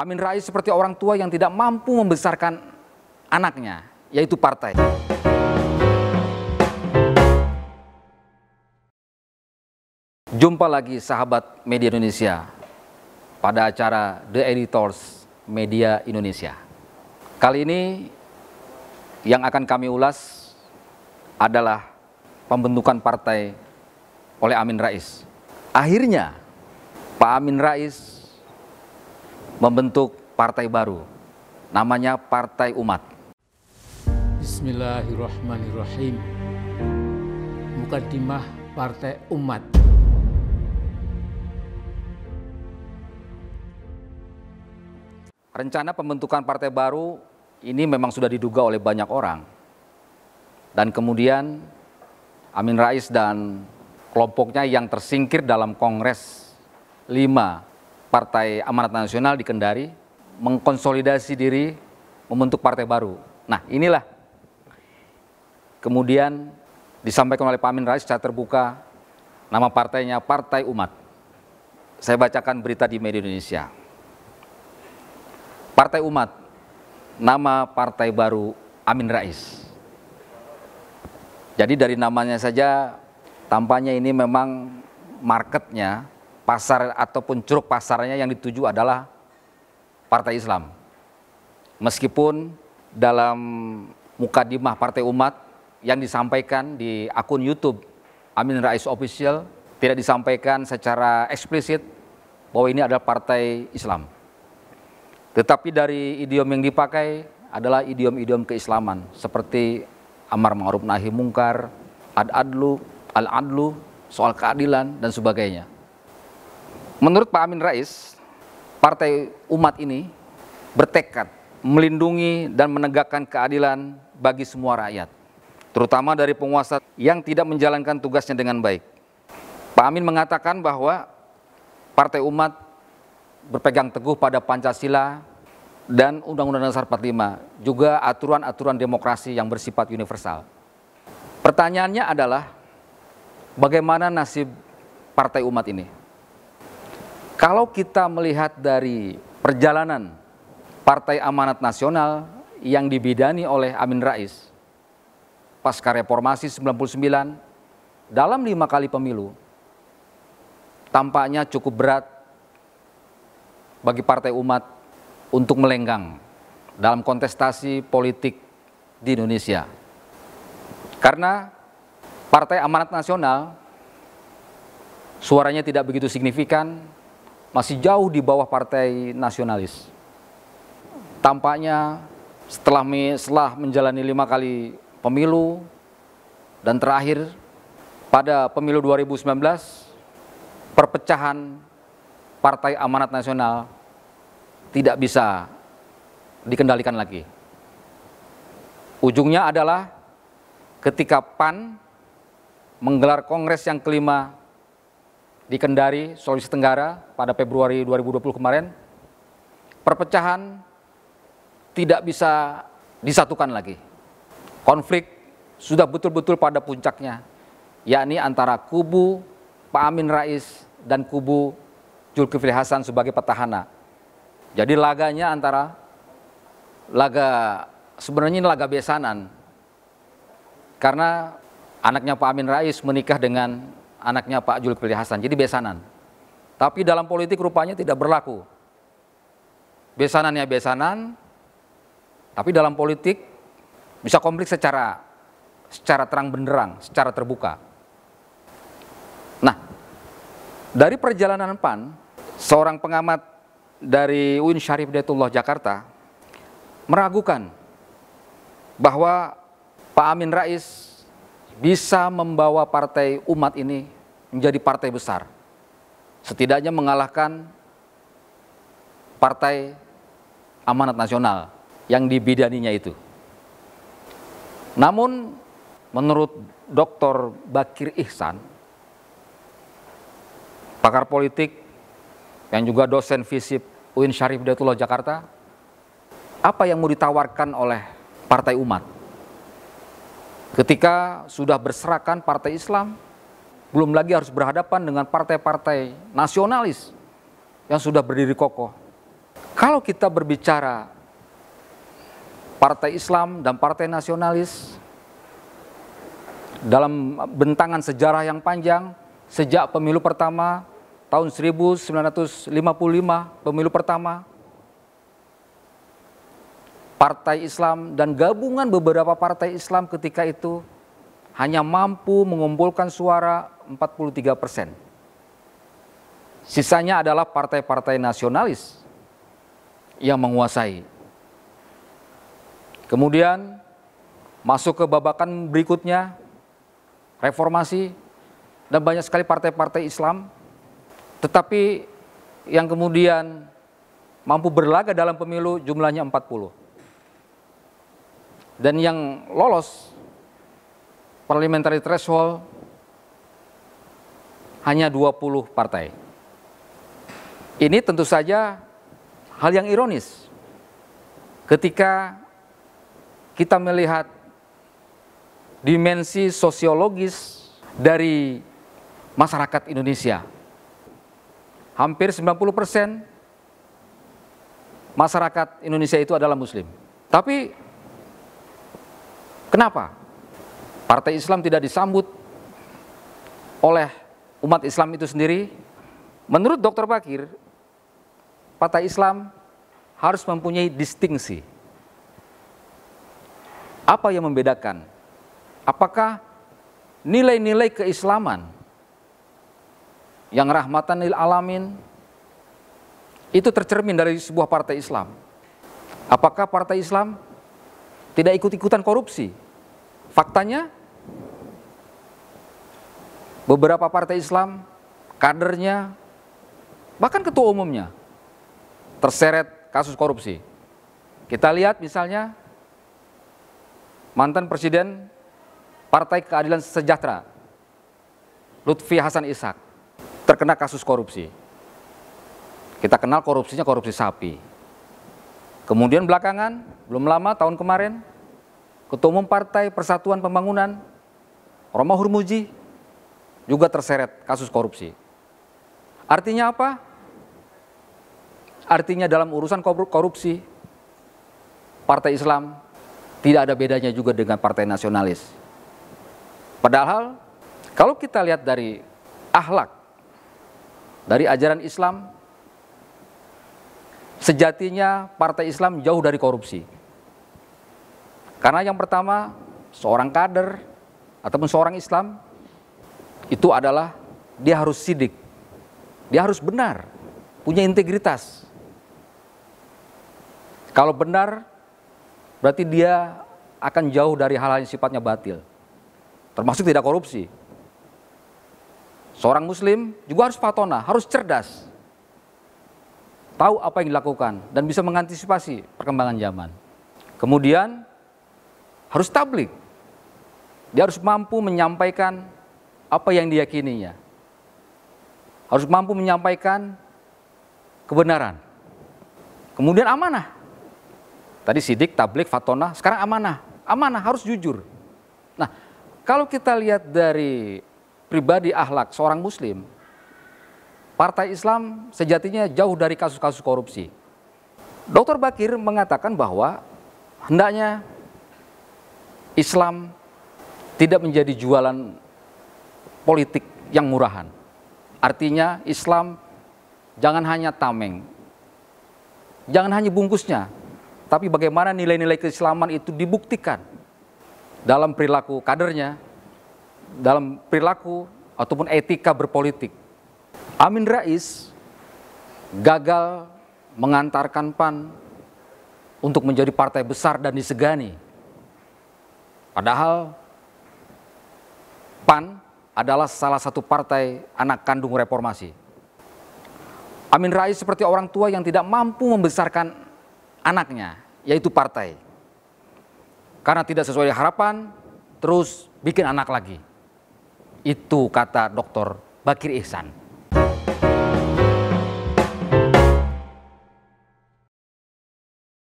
Amin Rais seperti orang tua yang tidak mampu membesarkan anaknya, yaitu partai. Jumpa lagi sahabat media Indonesia pada acara The Editors Media Indonesia. Kali ini yang akan kami ulas adalah pembentukan partai oleh Amin Rais. Akhirnya Pak Amin Rais membentuk partai baru. Namanya Partai Umat. Bismillahirrahmanirrahim. bukan timah Partai Umat. Rencana pembentukan partai baru ini memang sudah diduga oleh banyak orang. Dan kemudian Amin Rais dan kelompoknya yang tersingkir dalam Kongres 5 Partai Amanat Nasional di Kendari mengkonsolidasi diri membentuk partai baru. Nah, inilah kemudian disampaikan oleh Pak Amin Rais secara terbuka nama partainya Partai Umat. Saya bacakan berita di media Indonesia. Partai Umat, nama partai baru Amin Rais. Jadi dari namanya saja tampaknya ini memang marketnya pasar ataupun ceruk pasarnya yang dituju adalah Partai Islam. Meskipun dalam mukadimah Partai Umat yang disampaikan di akun YouTube Amin Rais Official tidak disampaikan secara eksplisit bahwa ini adalah Partai Islam. Tetapi dari idiom yang dipakai adalah idiom-idiom keislaman seperti amar ma'ruf nahi mungkar, ad-adlu, al-adlu, soal keadilan dan sebagainya. Menurut Pak Amin Rais, Partai Umat ini bertekad melindungi dan menegakkan keadilan bagi semua rakyat, terutama dari penguasa yang tidak menjalankan tugasnya dengan baik. Pak Amin mengatakan bahwa Partai Umat berpegang teguh pada Pancasila dan Undang-Undang Dasar 45, juga aturan-aturan demokrasi yang bersifat universal. Pertanyaannya adalah, bagaimana nasib Partai Umat ini? Kalau kita melihat dari perjalanan Partai Amanat Nasional yang dibidani oleh Amin Rais pasca reformasi 99 dalam lima kali pemilu tampaknya cukup berat bagi partai umat untuk melenggang dalam kontestasi politik di Indonesia. Karena Partai Amanat Nasional suaranya tidak begitu signifikan, masih jauh di bawah partai nasionalis. Tampaknya setelah setelah menjalani lima kali pemilu dan terakhir pada pemilu 2019 perpecahan Partai Amanat Nasional tidak bisa dikendalikan lagi. Ujungnya adalah ketika PAN menggelar kongres yang kelima di Kendari, Sulawesi Tenggara pada Februari 2020 kemarin, perpecahan tidak bisa disatukan lagi. Konflik sudah betul-betul pada puncaknya, yakni antara kubu Pak Amin Rais dan kubu Zulkifli Hasan sebagai petahana. Jadi laganya antara laga sebenarnya ini laga besanan karena anaknya Pak Amin Rais menikah dengan anaknya Pak Zulkifli Hasan, jadi besanan. Tapi dalam politik rupanya tidak berlaku. Besanannya besanan, tapi dalam politik bisa komplik secara secara terang benderang, secara terbuka. Nah, dari perjalanan PAN, seorang pengamat dari UIN Syarif Detullah Jakarta meragukan bahwa Pak Amin Rais bisa membawa partai umat ini menjadi partai besar. Setidaknya mengalahkan partai amanat nasional yang dibidaninya itu. Namun menurut Dr. Bakir Ihsan, pakar politik yang juga dosen visip UIN Syarif Datullah Jakarta, apa yang mau ditawarkan oleh partai umat? Ketika sudah berserakan partai Islam, belum lagi harus berhadapan dengan partai-partai nasionalis yang sudah berdiri kokoh. Kalau kita berbicara partai Islam dan partai nasionalis dalam bentangan sejarah yang panjang sejak pemilu pertama tahun 1955, pemilu pertama partai Islam dan gabungan beberapa partai Islam ketika itu hanya mampu mengumpulkan suara 43 persen. Sisanya adalah partai-partai nasionalis yang menguasai. Kemudian masuk ke babakan berikutnya, reformasi, dan banyak sekali partai-partai Islam. Tetapi yang kemudian mampu berlaga dalam pemilu jumlahnya 40. Dan yang lolos parliamentary threshold hanya 20 partai. Ini tentu saja hal yang ironis. Ketika kita melihat dimensi sosiologis dari masyarakat Indonesia. Hampir 90 persen masyarakat Indonesia itu adalah muslim. Tapi Kenapa? Partai Islam tidak disambut oleh umat Islam itu sendiri. Menurut Dr. Bakir, partai Islam harus mempunyai distingsi. Apa yang membedakan? Apakah nilai-nilai keislaman yang rahmatan lil alamin itu tercermin dari sebuah partai Islam? Apakah partai Islam tidak ikut-ikutan korupsi. Faktanya beberapa partai Islam, kadernya, bahkan ketua umumnya terseret kasus korupsi. Kita lihat misalnya mantan presiden Partai Keadilan Sejahtera Lutfi Hasan Ishak terkena kasus korupsi. Kita kenal korupsinya korupsi sapi. Kemudian belakangan, belum lama tahun kemarin, Ketua Umum Partai Persatuan Pembangunan, Romo Hurmuji, juga terseret kasus korupsi. Artinya apa? Artinya dalam urusan korupsi, Partai Islam tidak ada bedanya juga dengan Partai Nasionalis. Padahal kalau kita lihat dari ahlak, dari ajaran Islam, sejatinya Partai Islam jauh dari korupsi. Karena yang pertama, seorang kader ataupun seorang Islam itu adalah dia harus sidik. Dia harus benar, punya integritas. Kalau benar, berarti dia akan jauh dari hal-hal yang sifatnya batil. Termasuk tidak korupsi. Seorang muslim juga harus fatona, harus cerdas tahu apa yang dilakukan dan bisa mengantisipasi perkembangan zaman. Kemudian harus tablik. Dia harus mampu menyampaikan apa yang diyakininya. Harus mampu menyampaikan kebenaran. Kemudian amanah. Tadi sidik, tablik, fatona, sekarang amanah. Amanah harus jujur. Nah, kalau kita lihat dari pribadi ahlak seorang muslim, partai Islam sejatinya jauh dari kasus-kasus korupsi. Dokter Bakir mengatakan bahwa hendaknya Islam tidak menjadi jualan politik yang murahan. Artinya Islam jangan hanya tameng, jangan hanya bungkusnya, tapi bagaimana nilai-nilai keislaman itu dibuktikan dalam perilaku kadernya, dalam perilaku ataupun etika berpolitik. Amin Rais gagal mengantarkan PAN untuk menjadi partai besar dan disegani Padahal PAN adalah salah satu partai anak kandung reformasi. Amin Rais seperti orang tua yang tidak mampu membesarkan anaknya, yaitu partai. Karena tidak sesuai harapan, terus bikin anak lagi. Itu kata Dr. Bakir Ihsan.